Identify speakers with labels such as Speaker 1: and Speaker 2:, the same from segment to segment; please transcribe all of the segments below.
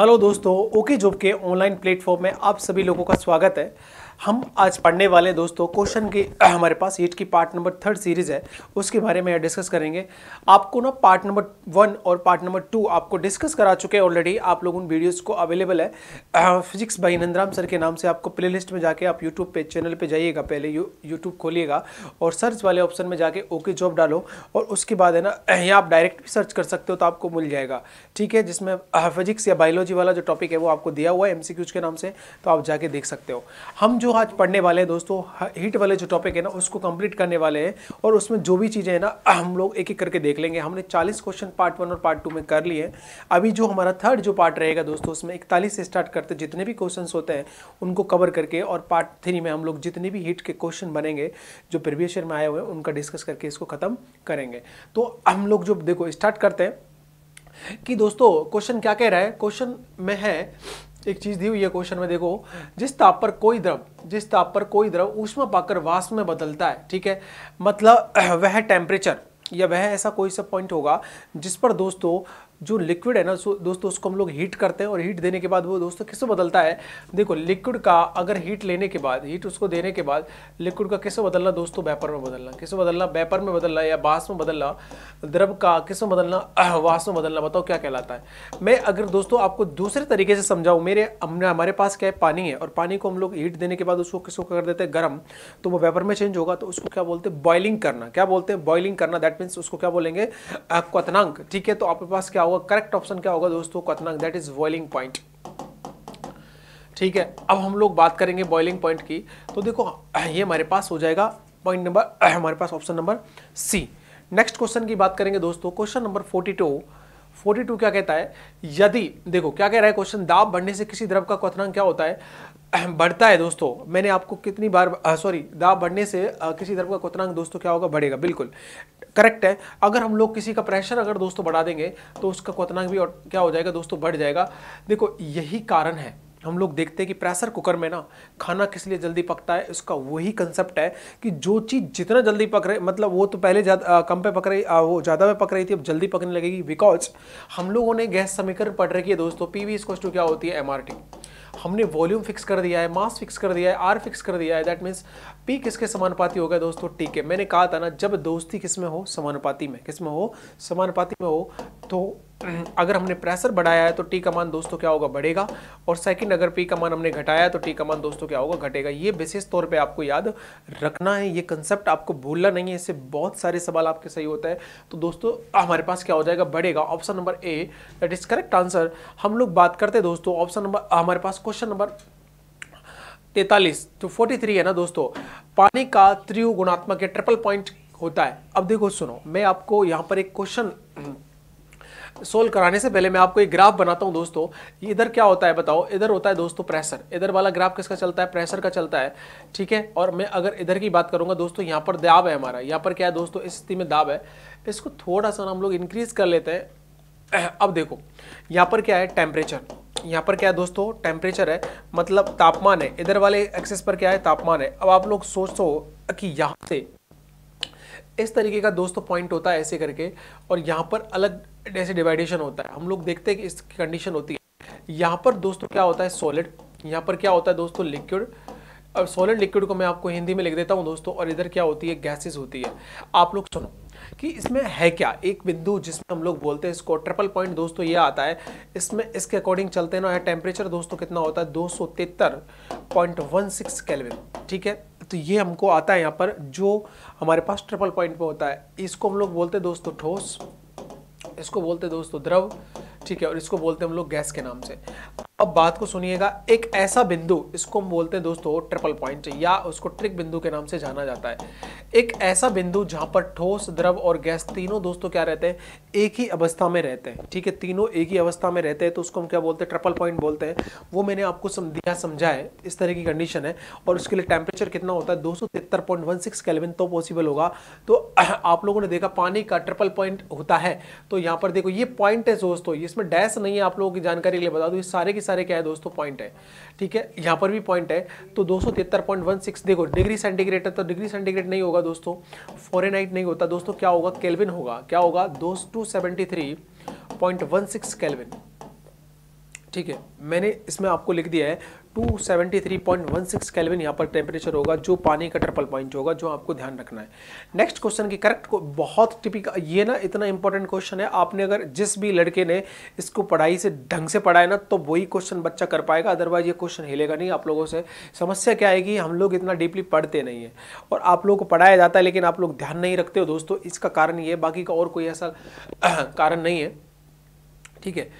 Speaker 1: hello दोस्तों okay job के online platform में आप सभी लोगों का स्वागत है हम आज पढ़ने वाले दोस्तों क्वेश्चन की हमारे पास ईट की पार्ट नंबर थर्ड सीरीज है उसके बारे में डिस्कस करेंगे आपको ना पार्ट नंबर वन और पार्ट नंबर टू आपको डिस्कस करा चुके हैं ऑलरेडी आप लोग उन वीडियोस को अवेलेबल है फिजिक्स भाई नंदराम सर के नाम से आपको प्ले में जाके आप यूट्यूब पे चैनल पर जाइएगा पहले यू यूट्यूब खोलिएगा और सर्च वाले ऑप्शन में जाके ओके जॉब डालो और उसके बाद है ना यहाँ आप डायरेक्ट भी सर्च कर सकते हो तो आपको मिल जाएगा ठीक है जिसमें फिजिक्स या बायोलॉजी वाला जो टॉपिक है वो आपको दिया हुआ है एम के नाम से तो आप जाके देख सकते हो हम जो जो आज पढ़ने वाले हैं दोस्तों हीट वाले जो टॉपिक है ना उसको कंप्लीट करने वाले हैं और उसमें जो भी चीज़ें हैं ना हम लोग एक एक करके देख लेंगे हमने 40 क्वेश्चन पार्ट वन और पार्ट टू में कर लिए अभी जो हमारा थर्ड जो पार्ट रहेगा दोस्तों उसमें इकतालीस से स्टार्ट करते जितने भी क्वेश्चन होते हैं उनको कवर करके और पार्ट थ्री में हम लोग जितने भी हीट के क्वेश्चन बनेंगे जो प्रीवियस ईयर में आए हुए हैं उनका डिस्कस करके इसको ख़त्म करेंगे तो हम लोग जो देखो स्टार्ट करते हैं कि दोस्तों क्वेश्चन क्या कह रहा है क्वेश्चन में है एक चीज़ दी हुई है क्वेश्चन में देखो जिस ताप पर कोई द्रव जिस ताप पर कोई द्रव ऊष्मा पाकर वाष्प में बदलता है ठीक है मतलब वह टेम्परेचर या वह ऐसा कोई सा पॉइंट होगा जिस पर दोस्तों जो लिक्विड है ना दोस्तों उसको हम लोग हीट करते हैं और हीट देने के बाद वो दोस्तों किससे बदलता है देखो लिक्विड का अगर हीट लेने के बाद हीट उसको देने के बाद लिक्विड का किससे बदलना दोस्तों वेपर में बदलना किससे बदलना वेपर में बदलना या बास में बदलना द्रव का किसमें बदलना वास में बदलना बताओ क्या कहलाता है मैं अगर दोस्तों आपको दूसरे तरीके से समझाऊँ मेरे हमारे पास क्या है पानी है और पानी को हम लोग हीट देने के बाद उसको किसको कर देते हैं गर्म तो वो वेपर में चेंज होगा तो उसको क्या बोलते हैं बॉइलिंग करना क्या बोलते हैं बॉइलिंग करना दैट मीन्स उसको क्या बोलेंगे क्वतनांक ठीक है तो आपके पास क्या होगा करेक्ट ऑप्शन क्या होगा दोस्तों कतना दैट इज बॉइलिंग पॉइंट ठीक है अब हम लोग बात करेंगे बॉइलिंग पॉइंट की तो देखो ये हमारे पास हो जाएगा पॉइंट नंबर हमारे पास option number C next question की बात करेंगे दोस्तों question number forty two forty two क्या कहता है यदि देखो क्या कह रहा है क्वेश्चन दाब बढ़ने से किसी द्रव का क्वथनांक क्या होता है बढ़ता है दोस्तों मैंने आपको कितनी बार सॉरी दाब बढ़ने से आ, किसी द्रव का क्वथनांक दोस्तों क्या होगा बढ़ेगा बिल्कुल करेक्ट है अगर हम लोग किसी का प्रेशर अगर दोस्तों बढ़ा देंगे तो उसका क्वथनांक भी और क्या हो जाएगा दोस्तों बढ़ जाएगा देखो यही कारण है हम लोग देखते हैं कि प्रेशर कुकर में ना खाना किस लिए जल्दी पकता है उसका वही कंसेप्ट है कि जो चीज़ जितना जल्दी पक रही मतलब वो तो पहले ज़्यादा कम पे पक रही वो ज़्यादा पे पक रही थी अब जल्दी पकने लगेगी बिकॉज हम लोगों ने गैस समीकरण पढ़ रखी है दोस्तों पी वी टू क्या होती है एम हमने वॉल्यूम फिक्स कर दिया है मास फिक्स कर दिया है आर फिक्स कर दिया है दैट मीन्स पी किसके समानुपाती हो गया दोस्तों टी के मैंने कहा था ना जब दोस्ती किस में हो समानुपाती में किस में हो समानुपाती में हो तो हम्म, अगर हमने प्रेशर बढ़ाया है तो टी का मान दोस्तों क्या होगा बढ़ेगा और सेकंड अगर पी का मान हमने घटाया है तो टी का मान दोस्तों क्या होगा घटेगा ये विशेष तौर पे आपको याद रखना है ये कंसेप्ट आपको भूलना नहीं है इससे बहुत सारे सवाल आपके सही होता है तो दोस्तों हमारे पास क्या हो जाएगा बढ़ेगा option number A that is correct answer हम लोग बात करते हैं दोस्तों ऑप्शन नंबर हमारे पास क्वेश्चन नंबर तैतालीस तो फोर्टी थ्री है ना दोस्तों पानी का त्रिगुणात्मक या ट्रिपल पॉइंट होता है अब देखो सुनो मैं आपको यहाँ पर एक क्वेश्चन सोल्व कराने से पहले मैं आपको एक ग्राफ बनाता हूँ दोस्तों ये इधर क्या होता है बताओ इधर होता है दोस्तों प्रेशर इधर वाला ग्राफ किसका चलता है प्रेशर का चलता है ठीक है और मैं अगर इधर की बात करूँगा दोस्तों यहाँ पर दाब है हमारा यहाँ पर क्या है दोस्तों इस स्थिति में दाब है इसको थोड़ा सा हम लोग इंक्रीज कर लेते हैं अब देखो यहाँ पर क्या है टेम्परेचर यहाँ पर क्या है दोस्तों टेम्परेचर है मतलब तापमान है इधर वाले एक्सेस पर क्या है तापमान है अब आप लोग सोचो कि यहाँ से इस तरीके का दोस्तों पॉइंट होता है ऐसे करके और यहाँ पर अलग जैसे डिवाइडेशन होता है हम लोग देखते हैं कि इसकी कंडीशन होती है यहाँ पर दोस्तों क्या होता है सॉलिड यहाँ पर क्या होता है दोस्तों लिक्विड अब सॉलिड लिक्विड को मैं आपको हिंदी में लिख देता हूँ दोस्तों और इधर क्या होती है गैसेस होती है आप लोग सुनो कि इसमें है क्या एक बिंदु जिसमें हम लोग बोलते हैं इसको ट्रिपल पॉइंट दोस्तों ये आता है इसमें इसके अकॉर्डिंग चलते हैं ना टेम्परेचर दोस्तों कितना होता है दो सौ तिहत्तर पॉइंट वन सिक्स ठीक है तो ये हमको आता है यहाँ पर जो हमारे पास ट्रिपल पॉइंट पर होता है इसको हम लोग बोलते हैं दोस्तों ठोस इसको बोलते दोस्तों द्रव ठीक है और इसको बोलते हैं हम लोग गैस के नाम से अब बात को सुनिएगा एक ऐसा बिंदु इसको हम बोलते हैं दोस्तों ट्रिपल पॉइंट या उसको ट्रिक बिंदु के नाम से जाना जाता है एक ऐसा बिंदु जहां पर ठोस द्रव और गैस तीनों दोस्तों क्या रहते हैं एक ही अवस्था में रहते हैं ठीक है तीनों एक ही अवस्था में रहते हैं तो उसको हम क्या बोलते हैं ट्रिपल पॉइंट बोलते हैं वो मैंने आपको समझा समझा है इस तरह की कंडीशन है और उसके लिए टेम्परेचर कितना होता है दो सौ तिहत्तर पॉइंट वन सिक्स केल्विन तो पॉसिबल होगा तो आप लोगों ने देखा पानी का ट्रिपल पॉइंट होता है तो यहाँ पर देखो ये पॉइंट है दोस्तों इसमें डैश नहीं है आप लोगों की जानकारी के लिए बता दूँ ये सारे के सारे क्या है दोस्तों पॉइंट है ठीक है यहाँ पर भी पॉइंट है तो दो देखो डिग्री सेंटीग्रेड है तो डिग्री सेंटीग्रेड नहीं होगा दोस्तों फॉरन नहीं होता दोस्तों क्या होगा केल्विन होगा क्या होगा दो टू सेवेंटी ठीक है मैंने इसमें आपको लिख दिया है 273.16 केल्विन यहाँ पर टेम्परेचर होगा जो पानी का ट्रिपल पॉइंट होगा जो आपको ध्यान रखना है नेक्स्ट क्वेश्चन की करेक्ट को बहुत टिपिकल ये ना इतना इंपॉर्टेंट क्वेश्चन है आपने अगर जिस भी लड़के ने इसको पढ़ाई से ढंग से पढ़ाया ना तो वही क्वेश्चन बच्चा कर पाएगा अदरवाइज ये क्वेश्चन हिलेगा नहीं आप लोगों से समस्या क्या आएगी हम लोग इतना डीपली पढ़ते नहीं है और आप लोगों को पढ़ाया जाता है लेकिन आप लोग ध्यान नहीं रखते हो दोस्तों इसका कारण ये बाकी का और कोई ऐसा कारण नहीं है ठीक है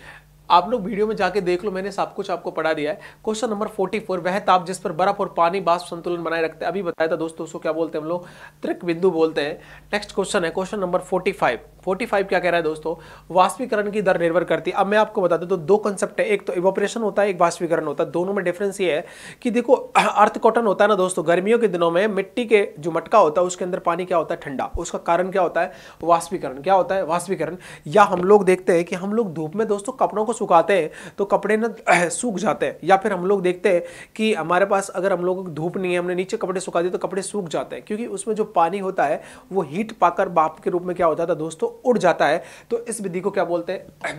Speaker 1: आप लोग वीडियो में जाके देख लो मैंने सब कुछ आपको पढ़ा दिया है क्वेश्चन नंबर 44 वह ताप जिस पर बर्फ और पानी बास संतुलन बनाए रखते हैं अभी बताया था दोस्तों उसको क्या बोलते हैं हम लोग त्रिक बिंदु बोलते हैं नेक्स्ट क्वेश्चन है क्वेश्चन नंबर फाइव 45 क्या कह रहा है दोस्तों वाष्पीकरण की दर निर्भर करती है अब मैं आपको बता दूं तो दो कंसेप्ट है एक तो इवोपरेशन होता है एक वाष्पीकरण होता है दोनों में डिफरेंस ये है कि देखो अर्थ कॉटन होता है ना दोस्तों गर्मियों के दिनों में मिट्टी के जो मटका होता है उसके अंदर पानी क्या होता है ठंडा उसका कारण क्या होता है वाष्पीकरण क्या होता है वाष्पीकरण या हम लोग देखते हैं कि हम लोग धूप में दोस्तों कपड़ों को सुखाते हैं तो कपड़े ना सूख जाते हैं या फिर हम लोग देखते हैं कि हमारे पास अगर हम लोग धूप नहीं है हमने नीचे कपड़े सुखा दिए तो कपड़े सूख जाते हैं क्योंकि उसमें जो पानी होता है वो हीट पाकर बाप के रूप में क्या होता था दोस्तों उड़ जाता है तो इस विधि को क्या बोलते हैं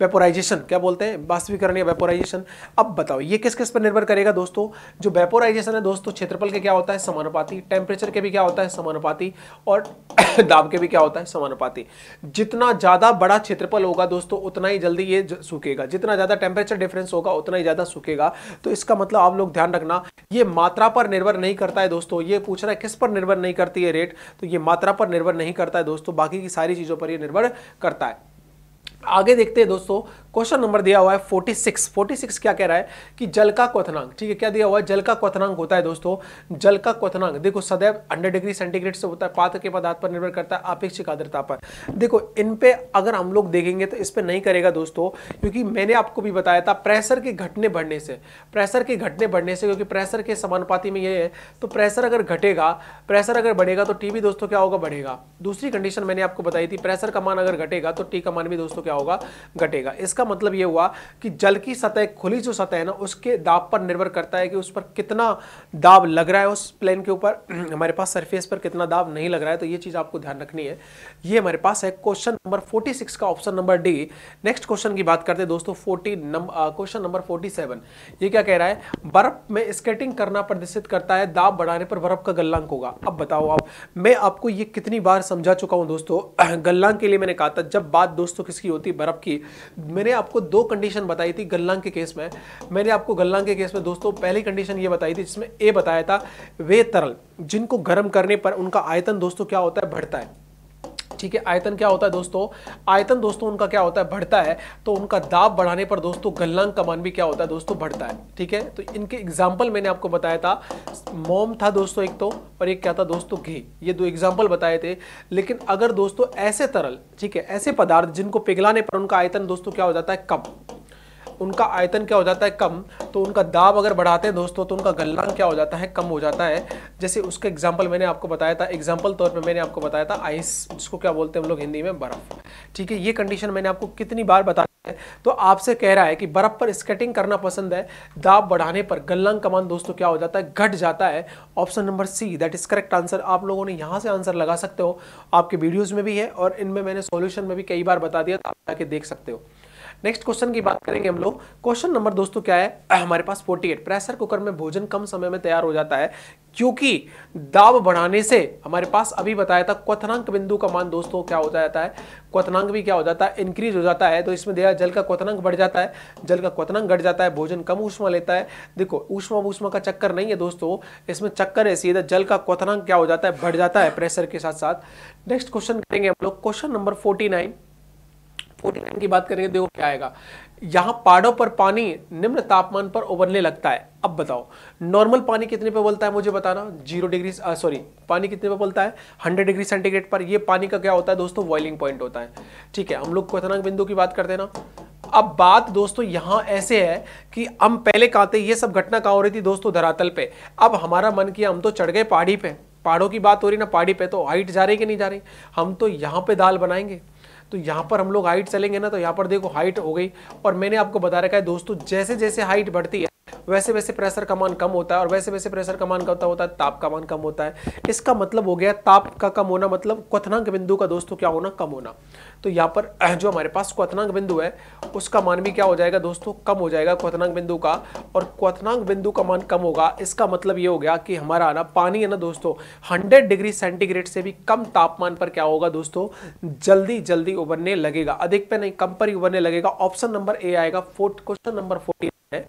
Speaker 1: वेपोराइजेशन क्या बोलते हैं वास्तविकरण या वेपोराइजेशन अब बताओ ये किस किस पर निर्भर करेगा दोस्तों जो वेपोराइजेशन है दोस्तों क्षेत्रफल के क्या होता है समानुपाती टेम्परेचर के भी क्या होता है समानुपाती और दाब के भी क्या होता है समानुपाती जितना ज़्यादा बड़ा क्षेत्रफल होगा दोस्तों उतना ही जल्दी ये सूखेगा जितना ज़्यादा टेम्परेचर डिफरेंस होगा उतना ही ज़्यादा सूखेगा तो इसका मतलब आप लोग ध्यान रखना ये मात्रा पर निर्भर नहीं करता है दोस्तों ये पूछ रहा है किस पर निर्भर नहीं करती है रेट तो ये मात्रा पर निर्भर नहीं करता है दोस्तों बाकी की सारी चीज़ों पर यह निर्भर करता है आगे देखते हैं दोस्तों क्वेश्चन नंबर दिया हुआ है 46 46 क्या कह रहा है कि जल का क्वथनांक ठीक है क्या दिया हुआ है जल का क्वथनांक होता है दोस्तों जल का क्वथनांक देखो सदैव अंडर डिग्री सेंटीग्रेड से होता है पात्र के पदार्थ पर निर्भर करता है अपेक्षिक आद्रता पर देखो इन पे अगर हम लोग देखेंगे तो इस पर नहीं करेगा दोस्तों क्योंकि मैंने आपको भी बताया था प्रेशर के घटने बढ़ने से प्रेशर के घटने बढ़ने से क्योंकि प्रेशर के समानुपाति में ये है तो प्रेशर अगर घटेगा प्रेशर अगर बढ़ेगा तो टी भी दोस्तों क्या होगा बढ़ेगा दूसरी कंडीशन मैंने आपको बताई थी प्रेशर का मान अगर घटेगा तो टी का मान भी दोस्तों क्या होगा घटेगा इसका इसका मतलब ये हुआ कि जल की सतह खुली जो सतह है ना उसके दाब पर निर्भर करता है कि उस पर कितना दाब लग रहा है उस प्लेन के ऊपर हमारे पास सरफेस पर कितना दाब नहीं लग रहा है तो ये चीज़ आपको ध्यान रखनी है ये हमारे पास है क्वेश्चन नंबर फोर्टी का option number D next question की बात करते हैं दोस्तों forty number question number forty ये क्या कह रहा है बर्फ में स्केटिंग करना प्रदर्शित करता है दाब बढ़ाने पर बर्फ का गल्लांक होगा अब बताओ आप मैं आपको ये कितनी बार समझा चुका हूँ दोस्तों गल्लांक के लिए मैंने कहा था जब बात दोस्तों किसकी होती बर्फ की मैंने आपको दो कंडीशन बताई थी गल्लांग के केस में मैंने आपको गल्लांग के केस में दोस्तों पहली कंडीशन ये बताई थी जिसमें ए बताया था वे तरल जिनको गर्म करने पर उनका आयतन दोस्तों क्या होता है बढ़ता है ठीक है आयतन क्या होता है दोस्तों आयतन दोस्तों उनका क्या होता है बढ़ता है तो उनका दाब बढ़ाने पर दोस्तों गलनांक का मान भी क्या होता है दोस्तों बढ़ता है ठीक है तो इनके एग्जाम्पल मैंने आपको बताया था मोम था दोस्तों एक तो और एक क्या था दोस्तों घी ये दो एग्जाम्पल बताए थे लेकिन अगर दोस्तों ऐसे तरल ठीक है ऐसे पदार्थ जिनको पिघलाने पर उनका आयतन दोस्तों क्या हो जाता है कम उनका आयतन क्या हो जाता है कम तो उनका दाब अगर बढ़ाते हैं दोस्तों तो उनका गलनांक क्या हो जाता है कम हो जाता है जैसे उसका एग्जाम्पल मैंने आपको बताया था एग्जाम्पल तौर पर मैंने आपको बताया था आइस जिसको क्या बोलते हैं हम लोग हिंदी में बर्फ़ ठीक है ये कंडीशन मैंने आपको कितनी बार बता तो आपसे कह रहा है कि बर्फ पर स्केटिंग करना पसंद है दाब बढ़ाने पर गल्लांग कमान दोस्तों क्या हो जाता है घट जाता है option number C that is correct answer आप लोगों ने यहाँ से आंसर लगा सकते हो आपके वीडियोस में भी है और इनमें मैंने सॉल्यूशन में भी कई बार बता दिया तो आप जाके देख सकते हो नेक्स्ट क्वेश्चन की बात करेंगे हम लोग क्वेश्चन नंबर दोस्तों क्या है हमारे पास 48 प्रेशर कुकर में भोजन कम समय में तैयार हो जाता है क्योंकि दाब बढ़ाने से हमारे पास अभी बताया था क्वथनांक बिंदु का मान दोस्तों क्या हो जाता है क्वथनांक भी क्या हो जाता है इंक्रीज हो जाता है तो इसमें दिया जल का क्वथनांक बढ़ जाता है जल का क्वथनांक घट जाता है भोजन कम ऊष्मा लेता है देखो ऊष्मा ऊष्मा का चक्कर नहीं है दोस्तों इसमें चक्कर है सीधा जल का क्वथनांक क्या हो जाता है बढ़ जाता है प्रेशर के साथ साथ नेक्स्ट क्वेश्चन करेंगे हम लोग question number forty nine forty की बात करेंगे देखो क्या आएगा यहाँ पहाड़ों पर पानी निम्न तापमान पर उबलने लगता है अब बताओ नॉर्मल पानी कितने पे बोलता है मुझे बताना जीरो डिग्री सॉरी पानी कितने पे बोलता है हंड्रेड डिग्री सेंटीग्रेड पर ये पानी का क्या होता है दोस्तों बॉइलिंग पॉइंट होता है ठीक है हम लोग क्वथनांक बिंदु की बात करते ना अब बात दोस्तों यहां ऐसे है कि हम पहले कहाँ थे ये सब घटना कहाँ हो रही थी दोस्तों धरातल पे अब हमारा मन किया हम तो चढ़ गए पहाड़ी पे पहाड़ों की बात हो रही ना पहाड़ी पे तो हाइट जा रही कि नहीं जा रही हम तो यहाँ पे दाल बनाएंगे तो यहाँ पर हम लोग हाइट चलेंगे ना तो यहाँ पर देखो हाइट हो गई और मैंने आपको बता रखा है दोस्तों जैसे जैसे हाइट बढ़ती है वैसे वैसे प्रेशर का मान कम होता है और वैसे वैसे प्रेशर का मान कम होता है ताप का मान कम होता है इसका मतलब हो गया ताप का कम होना मतलब क्वथनांक बिंदु का दोस्तों क्या होना कम होना तो यहाँ पर जो हमारे पास क्वनांक बिंदु है उसका मान भी क्या हो जाएगा दोस्तों कम हो जाएगा क्वनांक बिंदु का और क्वनांक बिंदु का मान कम होगा इसका मतलब ये हो गया कि हमारा ना पानी है ना दोस्तों 100 डिग्री सेंटीग्रेड से भी कम तापमान पर क्या होगा दोस्तों जल्दी जल्दी उबरने लगेगा अधिक पे नहीं कम पर ही उबरने लगेगा ऑप्शन नंबर ए आएगा फोर्थ क्वेश्चन नंबर फोर्टीन है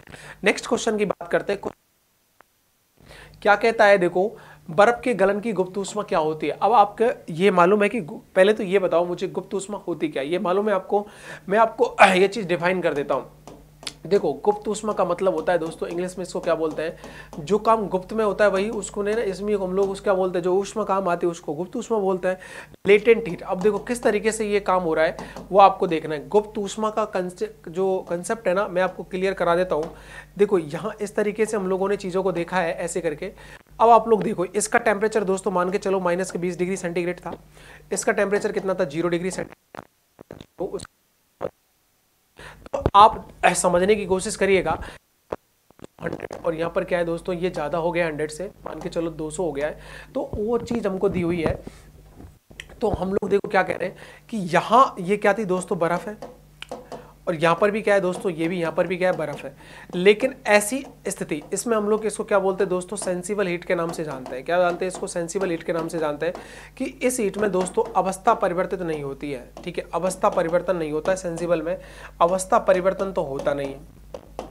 Speaker 1: नेक्स्ट क्वेश्चन की बात करते हैं क्या कहता है देखो बर्फ के गलन की गुप्त ऊष्मा क्या होती है अब आपके ये मालूम है कि पहले तो ये बताओ मुझे गुप्त ऊष्मा होती क्या ये मालूम है आपको मैं आपको ये चीज़ डिफाइन कर देता हूँ देखो गुप्त ऊष्मा का मतलब होता है दोस्तों इंग्लिश में इसको क्या बोलते हैं जो काम गुप्त में होता है वही उसको नहीं ना इसमें हम लोग उसका बोलते हैं जो ऊष्मा काम आती है उसको गुप्त ऊष्मा बोलते हैं लेटेंट हीट अब देखो किस तरीके से ये काम हो रहा है वो आपको देखना है गुप्त ऊष्मा का जो कंसेप्ट है ना मैं आपको क्लियर करा देता हूँ देखो यहाँ इस तरीके से हम लोगों ने चीज़ों को देखा है ऐसे करके अब आप लोग देखो इसका टेम्परेचर दोस्तों मान के चलो माइनस के बीस डिग्री सेंटीग्रेड था इसका टेम्परेचर कितना था जीरो डिग्री सेंटीग्रेड तो, तो आप समझने की कोशिश करिएगा और यहाँ पर क्या है दोस्तों ये ज़्यादा हो गया हंड्रेड से मान के चलो दो सौ हो गया है तो वो चीज़ हमको दी हुई है तो हम लोग देखो क्या कह रहे हैं कि यहाँ ये क्या थी दोस्तों बर्फ़ है और यहाँ पर भी क्या है दोस्तों ये भी यहाँ पर भी क्या है बर्फ़ है लेकिन ऐसी स्थिति इसमें हम लोग इसको क्या बोलते हैं दोस्तों सेंसिबल हीट के नाम से जानते हैं क्या जानते हैं इसको सेंसिबल हीट के नाम से जानते हैं कि इस हीट में दोस्तों अवस्था परिवर्तित नहीं होती है ठीक है अवस्था परिवर्तन नहीं होता है सेंसिबल में अवस्था परिवर्तन तो होता नहीं है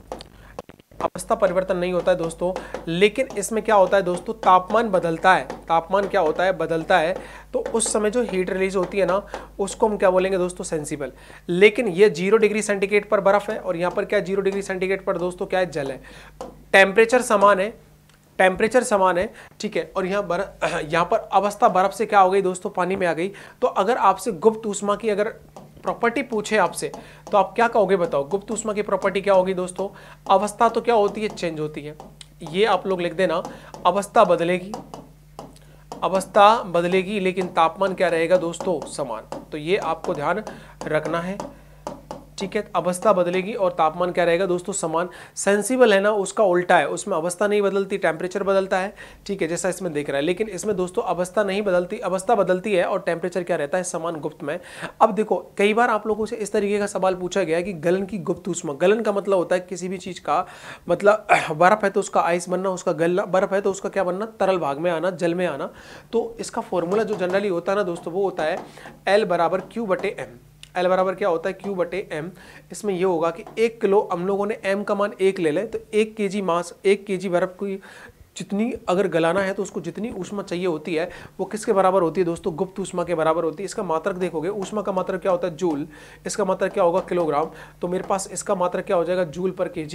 Speaker 1: अवस्था परिवर्तन नहीं होता है दोस्तों लेकिन इसमें क्या होता है दोस्तों तापमान बदलता है तापमान क्या होता है बदलता है तो उस समय जो हीट रिलीज होती है ना उसको हम क्या बोलेंगे दोस्तों सेंसिबल लेकिन ये जीरो डिग्री सेंटीग्रेड पर बर्फ है और यहाँ पर क्या जीरो डिग्री सेंटीग्रेड पर दोस्तों क्या है जल है टेम्परेचर समान है टेम्परेचर समान है ठीक है और यहाँ बर्फ यहाँ पर अवस्था बर्फ से क्या हो गई दोस्तों पानी में आ गई तो अगर आपसे गुप्त उषमा की अगर प्रॉपर्टी पूछे आपसे तो आप क्या कहोगे बताओ गुप्त उष्मा की प्रॉपर्टी क्या होगी दोस्तों अवस्था तो क्या होती है चेंज होती है ये आप लोग लिख देना अवस्था बदलेगी अवस्था बदलेगी लेकिन तापमान क्या रहेगा दोस्तों समान तो ये आपको ध्यान रखना है ठीक है अवस्था बदलेगी और तापमान क्या रहेगा दोस्तों समान सेंसिबल है ना उसका उल्टा है उसमें अवस्था नहीं बदलती टेम्परेचर बदलता है ठीक है जैसा इसमें देख रहा है लेकिन इसमें दोस्तों अवस्था नहीं बदलती अवस्था बदलती है और टेम्परेचर क्या रहता है समान गुप्त में अब देखो कई बार आप लोगों से इस तरीके का सवाल पूछा गया कि गलन की गुप्त उष्मा गलन का मतलब होता है किसी भी चीज़ का मतलब बर्फ है तो उसका आइस बनना उसका गलना बर्फ है तो उसका क्या बनना तरल भाग में आना जल में आना तो इसका फॉर्मूला जो जनरली होता है ना दोस्तों वो होता है एल बराबर क्यू बटे एम एल बराबर क्या होता है क्यू बटे एम इसमें ये होगा कि एक किलो हम लोगों ने एम का मान एक ले लें तो एक के जी मांस एक के जी बर्फ की जितनी अगर गलाना है तो उसको जितनी ऊष्मा चाहिए होती है वो किसके बराबर होती है दोस्तों गुप्त ऊष्मा के बराबर होती है इसका मात्रक देखोगे ऊष्मा का मात्रक क्या होता है जूल इसका मात्रक क्या होगा किलोग्राम तो मेरे पास इसका मात्रक क्या हो जाएगा जूल पर के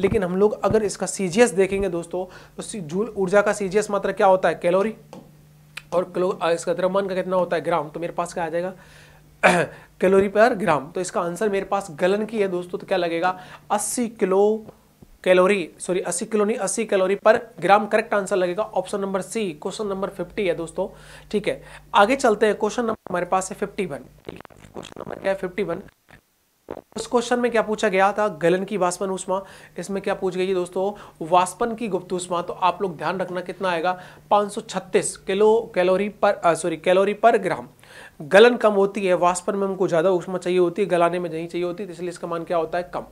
Speaker 1: लेकिन हम लोग अगर इसका सी देखेंगे दोस्तों तो जूल ऊर्जा का सी मात्रक क्या होता है कैलोरी और किलो इसका द्रव्यमान का कितना होता है ग्राम तो मेरे पास क्या आ जाएगा कैलोरी पर ग्राम तो इसका आंसर मेरे पास गलन की है दोस्तों तो क्या लगेगा 80 किलो कैलोरी सॉरी 80 किलो नहीं 80 calorie per gram correct answer लगेगा option number C question number 50 है दोस्तों ठीक है आगे चलते हैं क्वेश्चन नंबर हमारे पास है 51 क्वेश्चन नंबर क्या है 51 उस क्वेश्चन में क्या पूछा गया था गलन की वाष्पन ऊष्मा इसमें क्या पूछ गई है दोस्तों वाष्पन की गुप्त ऊष्मा तो आप लोग ध्यान रखना कितना आएगा 536 kilo calorie per sorry calorie per gram गलन कम होती है वाष्पन में हमको ज़्यादा ऊष्मा चाहिए होती है गलाने में नहीं चाहिए होती है इसलिए इसका मान क्या होता है कम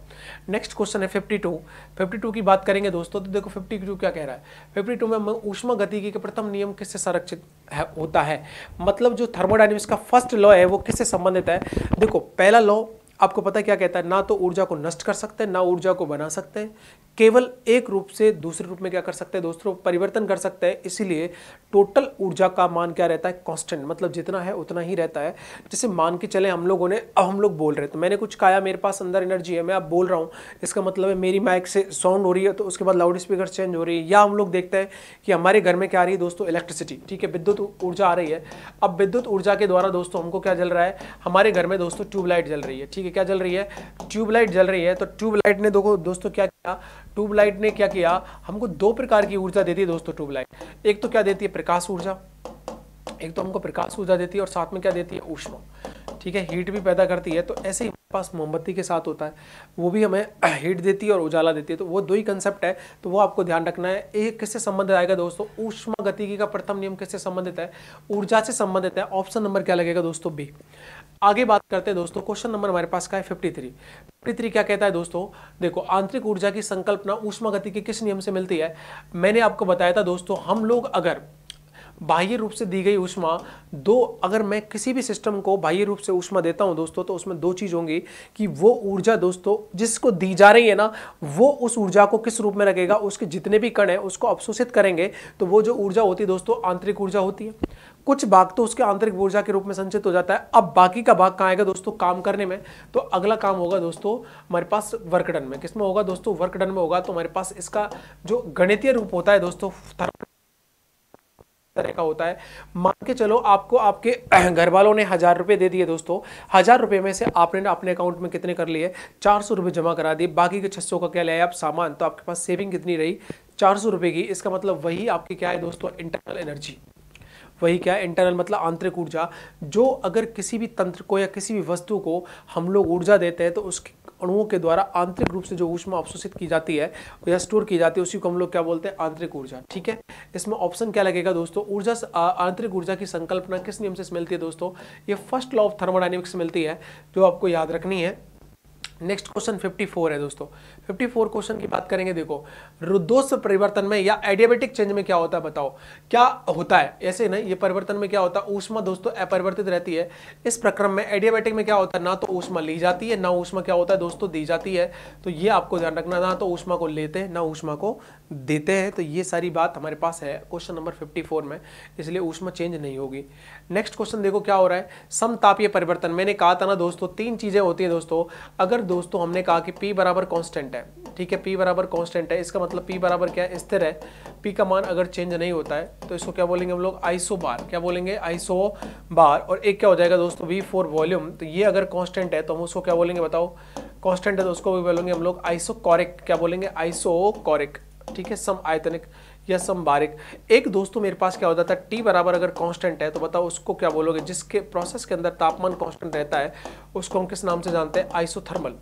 Speaker 1: नेक्स्ट क्वेश्चन है फिफ्टी टू फिफ्टी टू की बात करेंगे दोस्तों तो देखो टू क्या कह रहा है फिफ्टी टू में ऊष्मा गतिकी के प्रथम नियम किससे संरक्षित है होता है मतलब जो थर्मोडाइनमिक्स का फर्स्ट लॉ है वो किससे संबंधित है देखो पहला लॉ आपको पता क्या कहता है ना तो ऊर्जा को नष्ट कर सकते हैं ना ऊर्जा को बना सकते हैं केवल एक रूप से दूसरे रूप में क्या कर सकते हैं दोस्तों परिवर्तन कर सकते हैं इसीलिए टोटल ऊर्जा का मान क्या रहता है कांस्टेंट मतलब जितना है उतना ही रहता है जैसे मान के चले हम लोगों ने अब हम लोग बोल रहे तो मैंने कुछ कहा मेरे पास अंदर एनर्जी है मैं अब बोल रहा हूँ इसका मतलब है मेरी माइक से साउंड हो रही है तो उसके बाद लाउड स्पीकर चेंज हो रही है या हम लोग देखते हैं कि हमारे घर में क्या आ रही है दोस्तों इलेक्ट्रिसिटी ठीक है विद्युत ऊर्जा आ रही है अब विद्युत ऊर्जा के द्वारा दोस्तों हमको क्या जल रहा है हमारे घर में दोस्तों ट्यूबलाइट जल रही है ठीक है देखिए क्या जल रही है ट्यूबलाइट जल रही है तो ट्यूबलाइट ने देखो दोस्तों क्या किया ट्यूबलाइट ने क्या किया हमको दो प्रकार की ऊर्जा देती है दोस्तों ट्यूबलाइट एक तो क्या देती है प्रकाश ऊर्जा एक तो हमको प्रकाश ऊर्जा देती है और साथ में क्या देती है उष्मा ठीक है हीट भी पैदा करती है तो ऐसे ही पास मोमबत्ती के साथ होता है वो भी हमें हीट देती है और उजाला देती है तो वो दो ही कंसेप्ट है तो वो आपको ध्यान रखना है एक किससे संबंधित आएगा दोस्तों ऊष्मा गतिकी का प्रथम नियम किससे संबंधित है ऊर्जा से संबंधित है ऑप्शन नंबर क्या लगेगा दोस्तों बी आगे बात करते हैं दोस्तों क्वेश्चन नंबर हमारे पास का है फिफ्टी थ्री फिफ्टी थ्री क्या कहता है दोस्तों देखो आंतरिक ऊर्जा की संकल्पना ऊष्मा गति के किस नियम से मिलती है मैंने आपको बताया था दोस्तों हम लोग अगर बाह्य रूप से दी गई ऊष्मा दो अगर मैं किसी भी सिस्टम को बाह्य रूप से ऊष्मा देता हूं दोस्तों तो उसमें दो चीज़ होंगी कि वो ऊर्जा दोस्तों जिसको दी जा रही है ना वो उस ऊर्जा को किस रूप में रखेगा उसके जितने भी कण हैं उसको अवशोषित करेंगे तो वो जो ऊर्जा होती है दोस्तों आंतरिक ऊर्जा होती है कुछ भाग तो उसके आंतरिक ऊर्जा के रूप में संचित हो जाता है अब बाकी का भाग कहाँ आएगा दोस्तों काम करने में तो अगला काम होगा दोस्तों हमारे पास वर्क डन में किस में होगा दोस्तों वर्क डन में होगा तो हमारे पास इसका जो गणितीय रूप होता है दोस्तों तरह का होता है मान के चलो आपको आपके घर वालों ने हज़ार रुपये दे दिए दोस्तों हज़ार रुपये में से आपने अपने अकाउंट में कितने कर लिए चार सौ रुपये जमा करा दिए बाकी के छः सौ का क्या लाया आप सामान तो आपके पास सेविंग कितनी रही चार सौ रुपये की इसका मतलब वही आपकी क्या है दोस्तों इंटरनल एनर्जी वही क्या है इंटरनल मतलब आंतरिक ऊर्जा जो अगर किसी भी तंत्र को या किसी भी वस्तु को हम लोग ऊर्जा देते हैं तो उसके अणुओं के द्वारा आंतरिक रूप से जो ऊष्मा अवशोषित की जाती है या स्टोर की जाती है उसी को हम लोग क्या बोलते हैं आंतरिक ऊर्जा ठीक है इसमें ऑप्शन क्या लगेगा दोस्तों ऊर्जा आंतरिक ऊर्जा की संकल्पना किस नियम से मिलती है दोस्तों ये फर्स्ट लॉ ऑफ थर्मोडाइनमिक्स मिलती है जो आपको याद रखनी है नेक्स्ट क्वेश्चन 54 है दोस्तों 54 क्वेश्चन की बात करेंगे देखो रुद्धोष परिवर्तन में या एडियाबेटिक चेंज में क्या होता है बताओ क्या होता है ऐसे ना ये परिवर्तन में क्या होता है ऊष्मा दोस्तों अपरिवर्तित रहती है इस प्रक्रम में एडियाबेटिक में क्या होता है ना तो ऊष्मा ली जाती है ना ऊष्मा क्या होता है दोस्तों दी जाती है तो ये आपको ध्यान रखना ना तो ऊष्मा को लेते हैं ना ऊष्मा को देते हैं तो ये सारी बात हमारे पास है क्वेश्चन नंबर फोर में इसलिए ऊष्मा चेंज नहीं होगी नेक्स्ट क्वेश्चन देखो क्या हो रहा है समतापीय परिवर्तन मैंने कहा था ना दोस्तों तीन चीजें होती है दोस्तों अगर दोस्तों हमने कहा कि पी बराबर कॉन्स्टेंट है है ठीक है पी बराबर कॉन्स्टेंट है इसका मतलब पी बराबर क्या है स्थिर है पी का मान अगर चेंज नहीं होता है तो इसको क्या बोलेंगे हम लोग आइसो बार क्या बोलेंगे आइसो बार और एक क्या हो जाएगा दोस्तों वी फोर वॉल्यूम तो ये अगर कॉन्स्टेंट है तो हम उसको क्या बोलेंगे बताओ कॉन्स्टेंट है तो उसको भी बोलेंगे हम लोग आइसो कॉरिक क्या बोलेंगे आइसो कॉरिक ठीक है सम आयतनिक या सम बारिक एक दोस्तों मेरे पास क्या होता था टी बराबर अगर कांस्टेंट है तो बताओ उसको क्या बोलोगे जिसके प्रोसेस के अंदर तापमान कांस्टेंट रहता है उसको हम किस नाम से जानते हैं आइसोथर्मल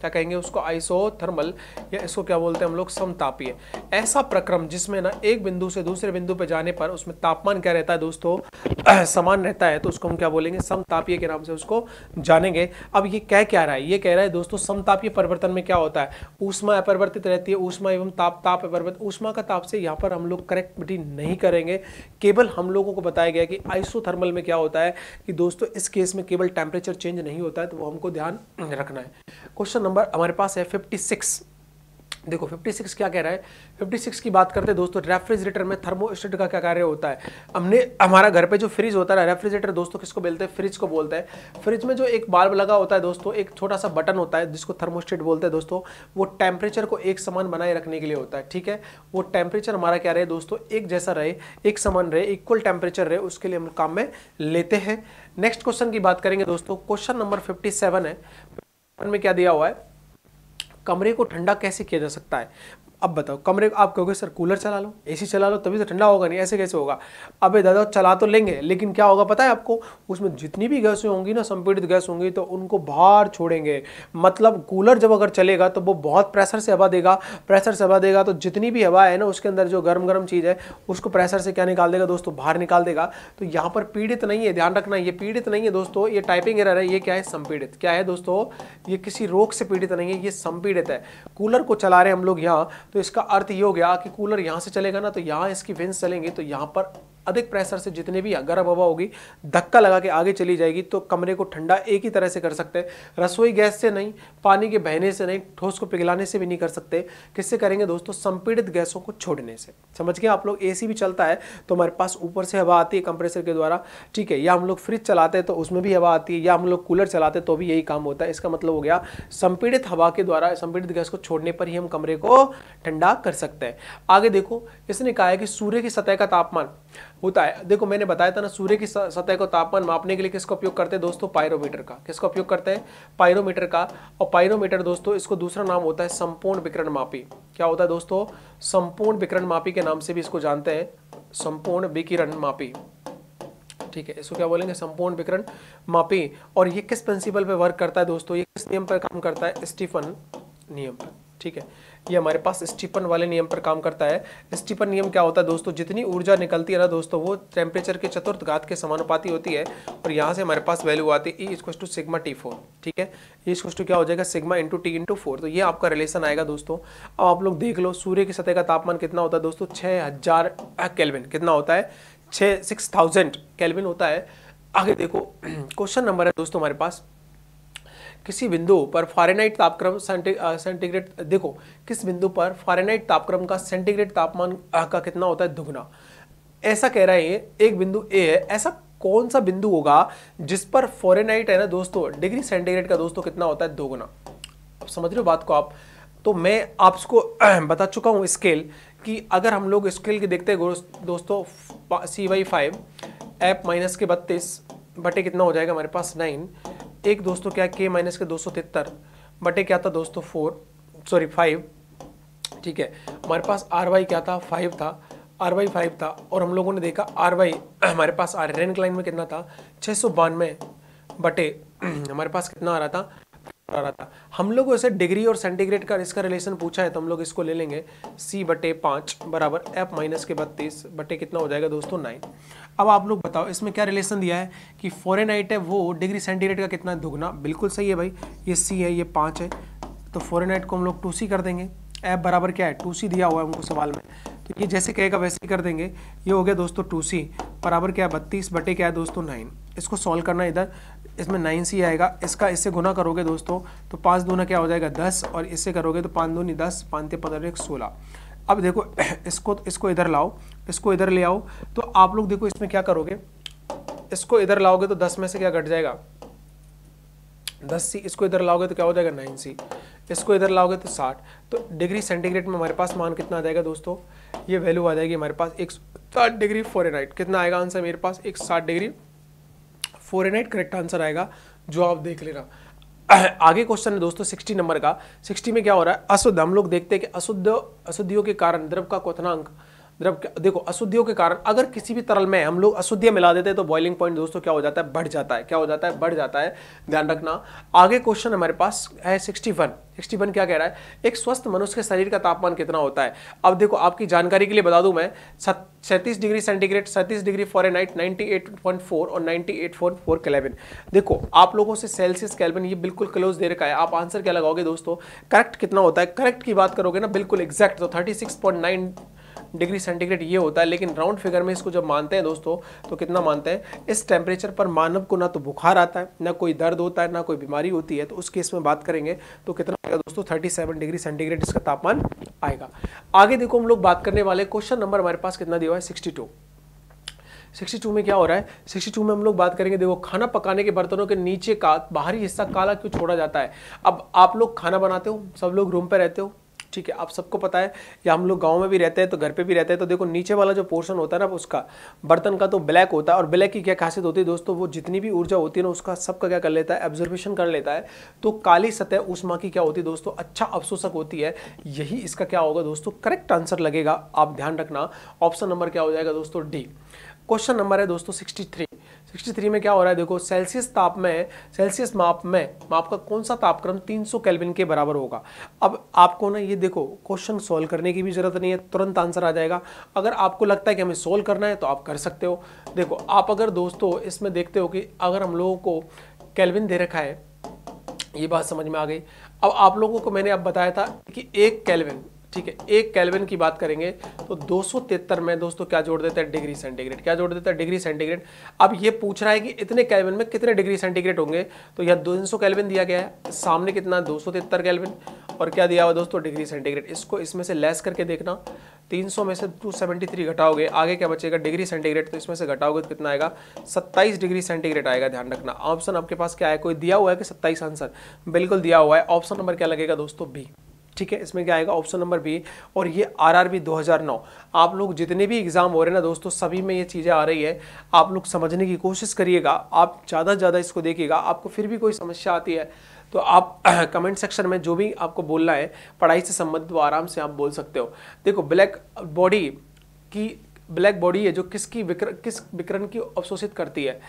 Speaker 1: क्या कहेंगे उसको आइसोथर्मल या इसको क्या बोलते हैं हम लोग समतापीय ऐसा प्रक्रम जिसमें ना एक बिंदु से दूसरे बिंदु पर जाने पर उसमें तापमान क्या रहता है दोस्तों समान रहता है तो उसको हम क्या बोलेंगे समतापीय के नाम से उसको जानेंगे अब ये कह क्या रहा है ये कह रहा है दोस्तों समतापीय परिवर्तन में क्या होता है ऊष्मा अपरिवर्तित रहती है ऊष्मा एवं ताप ताप अपरिवर्तित ऊष्मा का ताप से यहाँ पर हम लोग करेक्टिविटी नहीं करेंगे केवल हम लोगों को बताया गया कि आइसोथर्मल में क्या होता है कि दोस्तों इस केस में केवल टेम्परेचर चेंज नहीं होता है तो वो हमको ध्यान रखना है क्वेश्चन नंबर हमारे पास है 56 देखो 56 क्या कह रहा है 56 की बात करते हैं दोस्तों रेफ्रिजरेटर में थर्मोस्टेट का क्या कार्य होता है हमने हमारा घर पे जो फ्रिज होता है रेफ्रिजरेटर दोस्तों किसको बोलते हैं फ्रिज को बोलते हैं फ्रिज में जो एक बाल्ब लगा होता है दोस्तों एक छोटा सा बटन होता है जिसको थर्मोस्टेट बोलते हैं दोस्तों वो टेम्परेचर को एक समान बनाए रखने के लिए होता है ठीक है वो टेम्परेचर हमारा क्या रहे दोस्तों एक जैसा रहे एक समान रहे इक्वल टेम्परेचर रहे उसके लिए हम काम में लेते हैं नेक्स्ट क्वेश्चन की बात करेंगे दोस्तों क्वेश्चन नंबर 57 है में क्या दिया हुआ है कमरे को ठंडा कैसे किया जा सकता है अब बताओ कमरे आप कहोगे सर कूलर चला लो एसी चला लो तभी तो ठंडा होगा नहीं ऐसे कैसे होगा अबे दादा चला तो लेंगे लेकिन क्या होगा पता है आपको उसमें जितनी भी गैसें होंगी ना संपीड़ित गैस होंगी तो उनको बाहर छोड़ेंगे मतलब कूलर जब अगर चलेगा तो वो बहुत प्रेशर से हवा देगा प्रेशर से हवा देगा तो जितनी भी हवा है ना उसके अंदर जो गर्म गर्म चीज़ है उसको प्रेशर से क्या निकाल देगा दोस्तों बाहर निकाल देगा तो यहाँ पर पीड़ित नहीं है ध्यान रखना ये पीड़ित नहीं है दोस्तों ये टाइपिंग एरर है ये क्या है संपीड़ित क्या है दोस्तों ये किसी रोग से पीड़ित नहीं है ये संपीड़ित है कूलर को चला रहे हम लोग यहाँ तो इसका अर्थ ये हो गया कि कूलर यहाँ से चलेगा ना तो यहाँ इसकी विंस चलेंगी तो यहाँ पर अधिक प्रेशर से जितने भी गर्म हवा होगी धक्का लगा के आगे चली जाएगी तो कमरे को ठंडा एक ही तरह से कर सकते हैं रसोई गैस से नहीं पानी के बहने से नहीं ठोस को पिघलाने से भी नहीं कर सकते किससे करेंगे दोस्तों संपीड़ित गैसों को छोड़ने से समझ के आप लोग एसी भी चलता है तो हमारे पास ऊपर से हवा आती है कंप्रेसर के द्वारा ठीक है या हम लोग फ्रिज चलाते हैं तो उसमें भी हवा आती है या हम लोग कूलर चलाते हैं तो भी यही काम होता है इसका मतलब हो गया संपीड़ित हवा के द्वारा संपीड़ित गैस को छोड़ने पर ही हम कमरे को ठंडा कर सकते हैं आगे देखो इसने कहा है कि सूर्य की सतह का तापमान होता है देखो मैंने बताया था ना सूर्य की सतह को तापमान मापने के लिए किसका उपयोग करते हैं दोस्तों पायरोमीटर का किसका उपयोग करते हैं पायरोमीटर का और पायरोमीटर दोस्तों इसको दूसरा नाम होता है संपूर्ण विकरण मापी क्या होता है दोस्तों संपूर्ण विकरण मापी के नाम से भी इसको जानते हैं संपूर्ण विकिरण मापी ठीक है इसको क्या बोलेंगे संपूर्ण विकरण मापी और ये किस प्रिंसिपल पर वर्क करता है दोस्तों ये किस नियम पर काम करता है स्टीफन नियम पर ठीक है ये हमारे पास स्टीपन वाले नियम पर काम करता है स्टीपन नियम क्या होता है दोस्तों जितनी ऊर्जा निकलती है ना दोस्तों वो टेम्परेचर के चतुर्थ घात के समानुपाती होती है और यहाँ से हमारे पास वैल्यू आती है E equal to sigma T four ठीक है ई इक्व टू क्या हो जाएगा sigma into T into four तो ये आपका रिलेशन आएगा दोस्तों अब आप लोग देख लो सूर्य की सतह का तापमान कितना होता है दोस्तों छः हज़ार कितना होता है छः सिक्स थाउजेंड होता है आगे देखो क्वेश्चन नंबर है दोस्तों हमारे पास किसी बिंदु पर फॉरेनाइट तापक्रम सेंटीग्रेड देखो किस बिंदु पर फॉरेनाइट तापक्रम का सेंटीग्रेड तापमान का कितना होता है दुगना ऐसा कह रहा है एक बिंदु ए है ऐसा कौन सा बिंदु होगा जिस पर फॉरेनाइट है ना दोस्तों डिग्री सेंटीग्रेड का दोस्तों कितना होता है दोगुना अब समझ रहे हो बात को आप तो मैं आपको बता चुका हूँ स्केल कि अगर हम लोग स्केल की देखते हैं दोस्तों C by five F minus के बत्तीस बटे कितना हो जाएगा हमारे पास नाइन एक दोस्तों क्या के माइनस के दो सौ तिहत्तर बटे क्या था दोस्तों फोर सॉरी फाइव ठीक है हमारे पास आर वाई क्या था फाइव था आर वाई फाइव था और हम लोगों ने देखा आर वाई हमारे पास आर रेन क्लाइन में कितना था छः सौ बानवे बटे हमारे पास कितना आ रहा था रहा था हम लोगों से डिग्री और सेंटीग्रेड का इसका रिलेशन पूछा है तो हम लोग इसको ले लेंगे सी बटे पाँच बराबर एफ माइनस के बत्तीस बटे कितना हो जाएगा दोस्तों नाइन अब आप लोग बताओ इसमें क्या रिलेशन दिया है कि फॉरन है वो डिग्री सेंटीग्रेड का कितना दुगना बिल्कुल सही है भाई ये सी है ये पाँच है तो फॉरन को हम लोग टू सी कर देंगे एफ बराबर क्या है टू सी दिया हुआ है हमको सवाल में तो ये जैसे कहेगा वैसे ही कर देंगे ये हो गया दोस्तों टू सी बराबर क्या है बत्तीस बटे क्या है दोस्तों नाइन इसको सॉल्व करना इधर इसमें नाइन सी आएगा इसका इससे गुना करोगे दोस्तों तो पाँच दूना क्या हो जाएगा दस और इससे करोगे तो पाँच दूनी दस पाँच पंद्रह एक सोलह अब देखो इसको इसको इधर लाओ इसको इधर ले आओ तो आप लोग देखो इसमें क्या करोगे इसको इधर लाओगे तो दस में से क्या घट जाएगा दस सी इसको इधर लाओगे तो क्या हो जाएगा नाइन सी इसको इधर लाओगे तो साठ तो डिग्री सेंटीग्रेड में हमारे पास मान कितना आ जाएगा दोस्तों ये वैल्यू आ जाएगी हमारे पास एक साठ डिग्री फोरेनाइट कितना आएगा आंसर मेरे पास एक साठ डिग्री फोरेनाइट करेक्ट आंसर आएगा जो आप देख लेना आगे क्वेश्चन है दोस्तों सिक्सटी नंबर का सिक्सटी में क्या हो रहा है अशुद्ध हम लोग देखते हैं कि अशुद्ध अशुद्धियों के कारण द्रव का क्वनांक द्रव देखो अशुद्धियों के कारण अगर किसी भी तरल में हम लोग अशुद्धियाँ मिला देते हैं तो बॉइलिंग पॉइंट दोस्तों क्या हो जाता है बढ़ जाता है क्या हो जाता है बढ़ जाता है ध्यान रखना आगे क्वेश्चन हमारे पास है सिक्सटी वन सिक्सटी वन क्या कह रहा है एक स्वस्थ मनुष्य के शरीर का तापमान कितना होता है अब देखो आपकी जानकारी के लिए बता दूँ मैं सैंतीस डिग्री सेंटीग्रेड सैंतीस डिग्री फॉरेनहाइट 98.4 और 98.4 एट देखो आप लोगों से सेल्सियस केल्विन ये बिल्कुल क्लोज दे रखा है आप आंसर क्या लगाओगे दोस्तों करेक्ट कितना होता है करेक्ट की बात करोगे ना बिल्कुल एग्जैक्ट तो thirty six point nine degree centigrade ये होता है लेकिन राउंड फिगर में इसको जब मानते हैं दोस्तों तो कितना मानते हैं इस टेम्परेचर पर मानव को ना तो बुखार आता है ना कोई दर्द होता है ना कोई बीमारी होती है तो उस केस में बात करेंगे तो कितना आएगा दोस्तों थर्टी डिग्री सेंटीग्रेड इसका तापमान आएगा आगे देखो हम लोग बात करने वाले क्वेश्चन नंबर हमारे पास कितना दिया हुआ है सिक्सटी 62 में क्या हो रहा है 62 में हम लोग बात करेंगे देखो खाना पकाने के बर्तनों के नीचे का बाहरी हिस्सा काला क्यों छोड़ा जाता है अब आप लोग खाना बनाते हो सब लोग रूम पे रहते हो ठीक है आप सबको पता है या हम लोग गाँव में भी रहते हैं तो घर पर भी रहते हैं तो देखो नीचे वाला जो पोर्शन होता है ना उसका बर्तन का तो ब्लैक होता है और ब्लैक की क्या खासियत होती है दोस्तों वो जितनी भी ऊर्जा होती है ना उसका सबका क्या कर लेता है एब्जर्वेशन कर लेता है तो काली सतह माँ की क्या होती है दोस्तों अच्छा अफसोसक होती है यही इसका क्या होगा दोस्तों करेक्ट आंसर लगेगा आप ध्यान रखना ऑप्शन नंबर क्या हो जाएगा दोस्तों डी क्वेश्चन नंबर है दोस्तों सिक्सटी 63 में क्या हो रहा है देखो सेल्सियस ताप में सेल्सियस माप में माप का कौन सा तापक्रम 300 केल्विन के बराबर होगा अब आपको ना ये देखो क्वेश्चन सोल्व करने की भी ज़रूरत नहीं है तुरंत आंसर आ जाएगा अगर आपको लगता है कि हमें सोल्व करना है तो आप कर सकते हो देखो आप अगर दोस्तों इसमें देखते हो कि अगर हम लोगों को कैलविन दे रखा है ये बात समझ में आ गई अब आप लोगों को मैंने अब बताया था कि एक कैलविन ठीक है एक कैलविन की बात करेंगे तो दो में दोस्तों क्या जोड़ देता है डिग्री सेंटीग्रेड क्या जोड़ देता है डिग्री सेंटीग्रेड अब ये पूछ रहा है कि इतने कैलविन में कितने डिग्री सेंटीग्रेड होंगे तो यह दो कैलविन दिया गया है सामने कितना दो कैलविन और क्या दिया हुआ दोस्तों डिग्री सेंटीग्रेड इसको इसमें से लेस करके देखना 300 में से 273 घटाओगे आगे क्या बचेगा डिग्री सेंटीग्रेड तो इसमें से घटाओगे तो कितना आएगा 27 डिग्री सेंटीग्रेड आएगा ध्यान रखना ऑप्शन आपके पास क्या है कोई दिया हुआ है कि 27 आंसर बिल्कुल दिया हुआ है ऑप्शन नंबर क्या लगेगा दोस्तों बी ठीक है इसमें क्या आएगा ऑप्शन नंबर बी और ये आरआरबी 2009 आप लोग जितने भी एग्ज़ाम हो रहे हैं ना दोस्तों सभी में ये चीज़ें आ रही है आप लोग समझने की कोशिश करिएगा आप ज़्यादा से ज़्यादा इसको देखिएगा आपको फिर भी कोई समस्या आती है तो आप कमेंट सेक्शन में जो भी आपको बोलना है पढ़ाई से संबंधित वो आराम से आप बोल सकते हो देखो ब्लैक बॉडी की ब्लैक बॉडी है जो किसकी विकर किस विकरण की अवशोषित करती है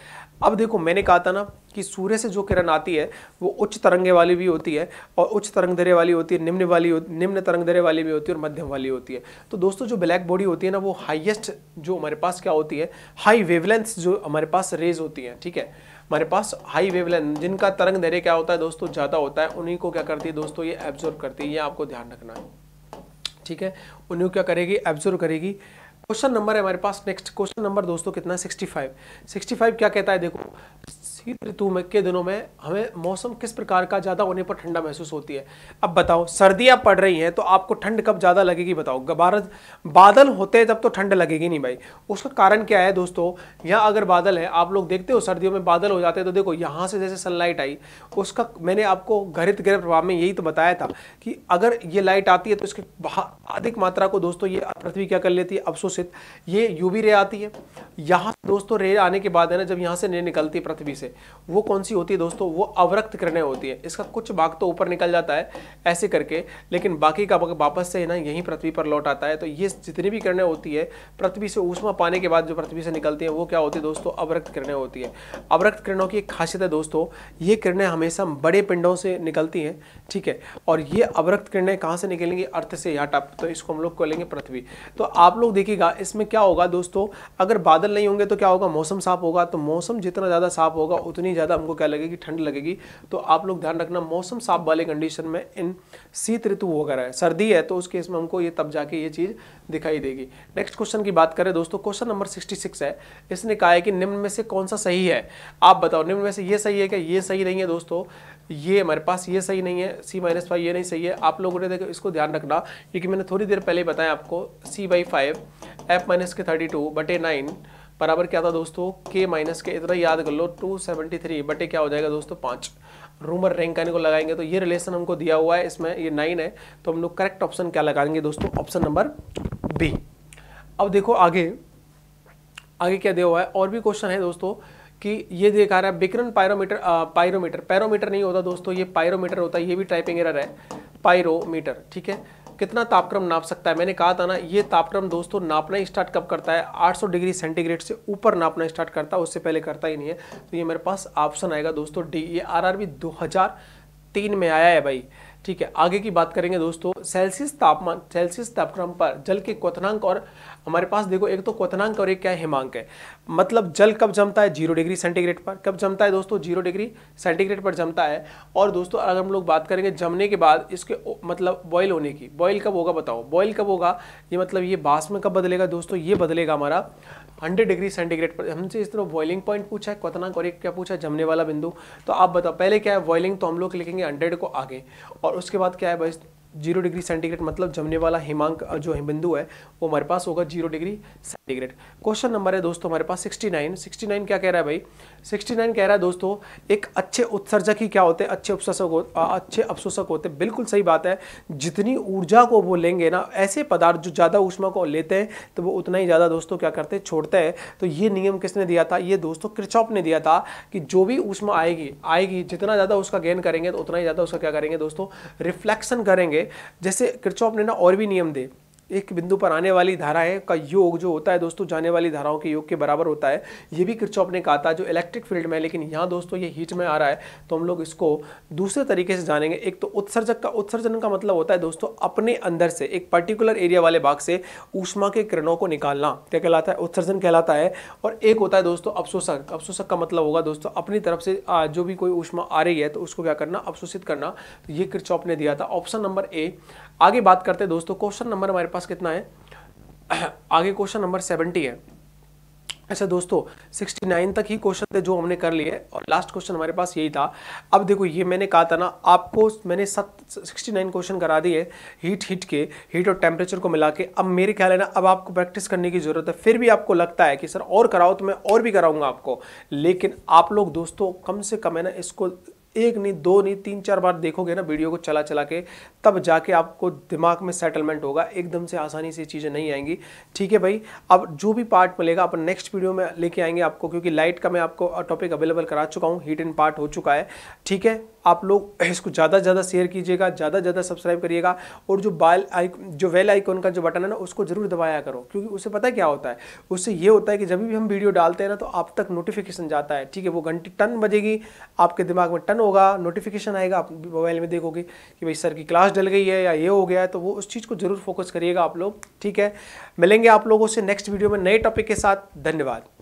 Speaker 1: अब देखो मैंने कहा था ना कि सूर्य से जो किरण आती है वो उच्च तरंगे वाली भी होती है और उच्च तरंग दरे वाली होती है निम्न वाली निम्न तरंग दरे वाली भी होती है और मध्यम वाली होती है तो दोस्तों जो ब्लैक बॉडी होती है ना वो हाईएस्ट जो हमारे पास क्या होती है हाई वेवलेंथ जो हमारे पास रेज होती है ठीक है हमारे पास हाई वेवलेंथ जिनका तरंग दैर्य क्या होता है दोस्तों ज़्यादा होता है उन्हीं को क्या करती है दोस्तों ये एब्जॉर्व करती है ये आपको ध्यान रखना है ठीक है उन्हें क्या करेगी एब्जॉर्व करेगी क्वेश्चन नंबर है हमारे पास नेक्स्ट क्वेश्चन नंबर दोस्तों कितना है 65 65 क्या कहता है देखो शीत ऋतु में के दिनों में हमें मौसम किस प्रकार का ज़्यादा होने पर ठंडा महसूस होती है अब बताओ सर्दियाँ पड़ रही हैं तो आपको ठंड कब ज़्यादा लगेगी बताओ गबारत बादल होते हैं तब तो ठंड लगेगी नहीं भाई उसका कारण क्या है दोस्तों यहाँ अगर बादल है आप लोग देखते हो सर्दियों में बादल हो जाते हैं तो देखो यहाँ से जैसे सनलाइट आई उसका मैंने आपको घरित गृह प्रभाव में यही तो बताया था कि अगर ये लाइट आती है तो इसके अधिक मात्रा को दोस्तों ये पृथ्वी क्या कर लेती है अवशोषित ये यूवी रे आती है यहाँ दोस्तों रे आने के बाद है ना जब यहाँ से रे निकलती है पृथ्वी से वो कौन सी होती है दोस्तों वो अवरक्त किरणें होती है इसका कुछ भाग तो ऊपर निकल जाता है ऐसे करके लेकिन बाकी का वापस से ना यहीं पृथ्वी पर लौट आता है तो ये जितनी भी किरणें होती है पृथ्वी से ऊष्मा पाने के बाद जो पृथ्वी से निकलती है वो क्या होती है दोस्तों अवरक्त किरणें होती है अवरक्त किरणों की एक खासियत है दोस्तों ये किरणें हमेशा बड़े पिंडों से निकलती हैं ठीक है और ये अवरक्त किरणें कहाँ से निकलेंगी अर्थ से या टप तो इसको हम लोग को लेंगे पृथ्वी तो आप लोग देखिएगा इसमें क्या होगा दोस्तों अगर बादल नहीं होंगे तो क्या होगा मौसम साफ होगा तो मौसम जितना ज़्यादा साफ होगा उतनी ज़्यादा हमको क्या लगेगी ठंड लगेगी तो आप लोग ध्यान रखना मौसम साफ वाले कंडीशन में इन शीत ऋतु वगैरह है सर्दी है तो उस केस में हमको ये तब जाके ये चीज़ दिखाई देगी नेक्स्ट क्वेश्चन की बात करें दोस्तों क्वेश्चन नंबर सिक्सटी है इसने कहा है कि निम्न में से कौन सा सही है आप बताओ निम्न में से ये सही है क्या ये सही नहीं है दोस्तों ये हमारे पास ये सही नहीं है सी माइनस फाइव ये नहीं सही है आप लोगों ने देखो इसको ध्यान रखना क्योंकि मैंने थोड़ी देर पहले बताया आपको C by five F minus के थर्टी टू बटे नाइन बराबर क्या था दोस्तों के माइनस के इतना याद कर लो टू सेवेंटी थ्री बटे क्या हो जाएगा दोस्तों पाँच रूमर रैंक का को लगाएंगे तो ये रिलेशन हमको दिया हुआ है इसमें ये नाइन है तो हम लोग करेक्ट ऑप्शन क्या लगाएंगे दोस्तों ऑप्शन नंबर बी अब देखो आगे आगे क्या दिया हुआ है और भी क्वेश्चन है दोस्तों कि ये देखा रहा है विकरण पायरोमीटर पायरोमीटर पैरोमीटर नहीं होता दोस्तों ये पायरोमीटर होता है ये भी टाइपिंग एरर है पायरोमीटर ठीक है कितना तापक्रम नाप सकता है मैंने कहा था ना ये तापक्रम दोस्तों नापना स्टार्ट कब करता है 800 डिग्री सेंटीग्रेड से ऊपर नापना स्टार्ट करता है उससे पहले करता ही नहीं है तो ये मेरे पास ऑप्शन आएगा दोस्तों डी ये आर आर में आया है भाई ठीक है आगे की बात करेंगे दोस्तों सेल्सियस तापमान सेल्सियस तापक्रम पर जल के क्वनांक और हमारे पास देखो एक तो क्वनांक और एक क्या है हिमांक है मतलब जल कब जमता है जीरो डिग्री सेंटीग्रेड पर कब जमता है दोस्तों जीरो डिग्री सेंटीग्रेड पर जमता है और दोस्तों अगर हम लोग बात करेंगे जमने के बाद इसके मतलब बॉयल होने की बॉयल कब होगा बताओ बॉयल कब होगा ये मतलब ये बास में कब बदलेगा दोस्तों ये बदलेगा हमारा 100 डिग्री सेंटीग्रेड पर हमसे इस तरह बॉइलिंग पॉइंट पूछा है क्वतनाक और एक क्या पूछा है जमने वाला बिंदु तो आप बताओ पहले क्या है बॉइलिंग तो हम लोग लिखेंगे हंड्रेड को आगे और उसके बाद क्या है भाई जीरो डिग्री सेंटीग्रेड मतलब जमने वाला हिमांक जो हिमबिंदु है वो हमारे पास होगा zero degree centigrade question number है दोस्तों हमारे पास 69 69 क्या कह रहा है भाई 69 कह रहा है दोस्तों एक अच्छे उत्सर्जक ही क्या होते हैं अच्छे उपशोषक अच्छे अवशोषक होते हैं बिल्कुल सही बात है जितनी ऊर्जा को वो लेंगे ना ऐसे पदार्थ जो ज़्यादा ऊष्मा को लेते हैं तो वो उतना ही ज़्यादा दोस्तों क्या करते हैं छोड़ते हैं तो ये नियम किसने दिया था ये दोस्तों क्रिचॉप ने दिया था कि जो भी ऊष्मा आएगी आएगी जितना ज़्यादा उसका गेन करेंगे तो उतना ही ज़्यादा उसका क्या करेंगे दोस्तों रिफ्लेक्शन करेंगे जैसे किरचॉप ने ना और भी नियम दे एक बिंदु पर आने वाली धाराएं का योग जो होता है दोस्तों जाने वाली धाराओं के योग के बराबर होता है ये भी किरचॉप ने कहा था जो इलेक्ट्रिक फील्ड में लेकिन यहाँ दोस्तों ये हीट में आ रहा है तो हम लोग इसको दूसरे तरीके से जानेंगे एक तो उत्सर्जक का उत्सर्जन का मतलब होता है दोस्तों अपने अंदर से एक पर्टिकुलर एरिया वाले भाग से ऊष्मा के किरणों को निकालना क्या कहलाता है उत्सर्जन कहलाता है और एक होता है दोस्तों अवशोषक अवशोषक का मतलब होगा दोस्तों अपनी तरफ से जो भी कोई ऊष्मा आ रही है तो उसको क्या करना अवशोषित करना तो ये किरचॉप ने दिया था ऑप्शन नंबर ए आगे बात करते हैं दोस्तों क्वेश्चन नंबर हमारे पास कितना है आगे क्वेश्चन नंबर सेवेंटी है ऐसे अच्छा दोस्तों 69 तक ही क्वेश्चन थे जो हमने कर लिए और लास्ट क्वेश्चन हमारे पास यही था अब देखो ये मैंने कहा था ना आपको मैंने सत नाइन क्वेश्चन करा दिए हीट हीट के हीट और टेम्परेचर को मिला के अब मेरे ख्याल है ना अब आपको प्रैक्टिस करने की ज़रूरत है फिर भी आपको लगता है कि सर और कराओ तो मैं और भी कराऊंगा आपको लेकिन आप लोग दोस्तों कम से कम है ना इसको एक नहीं दो नहीं तीन चार बार देखोगे ना वीडियो को चला चला के तब जाके आपको दिमाग में सेटलमेंट होगा एकदम से आसानी से चीज़ें नहीं आएंगी ठीक है भाई अब जो भी पार्ट मिलेगा अपन नेक्स्ट वीडियो में लेके आएंगे आपको क्योंकि लाइट का मैं आपको टॉपिक अवेलेबल करा चुका हूँ हीट इन पार्ट हो चुका है ठीक है आप लोग इसको ज़्यादा से ज़्यादा शेयर कीजिएगा ज़्यादा से ज़्यादा सब्सक्राइब करिएगा और जो बाल आइक जो वेल आइकॉन का जो बटन है ना उसको ज़रूर दबाया करो क्योंकि उससे पता है क्या होता है उससे ये होता है कि जब भी हम वीडियो डालते हैं ना तो आप तक नोटिफिकेशन जाता है ठीक है वो घंटी टन बजेगी आपके दिमाग में टन होगा नोटिफिकेशन आएगा आप मोबाइल में देखोगे कि भाई सर की क्लास डल गई है या ये हो गया है तो वो उस चीज़ को ज़रूर फोकस करिएगा आप लोग ठीक है मिलेंगे आप लोगों से नेक्स्ट वीडियो में नए टॉपिक के साथ धन्यवाद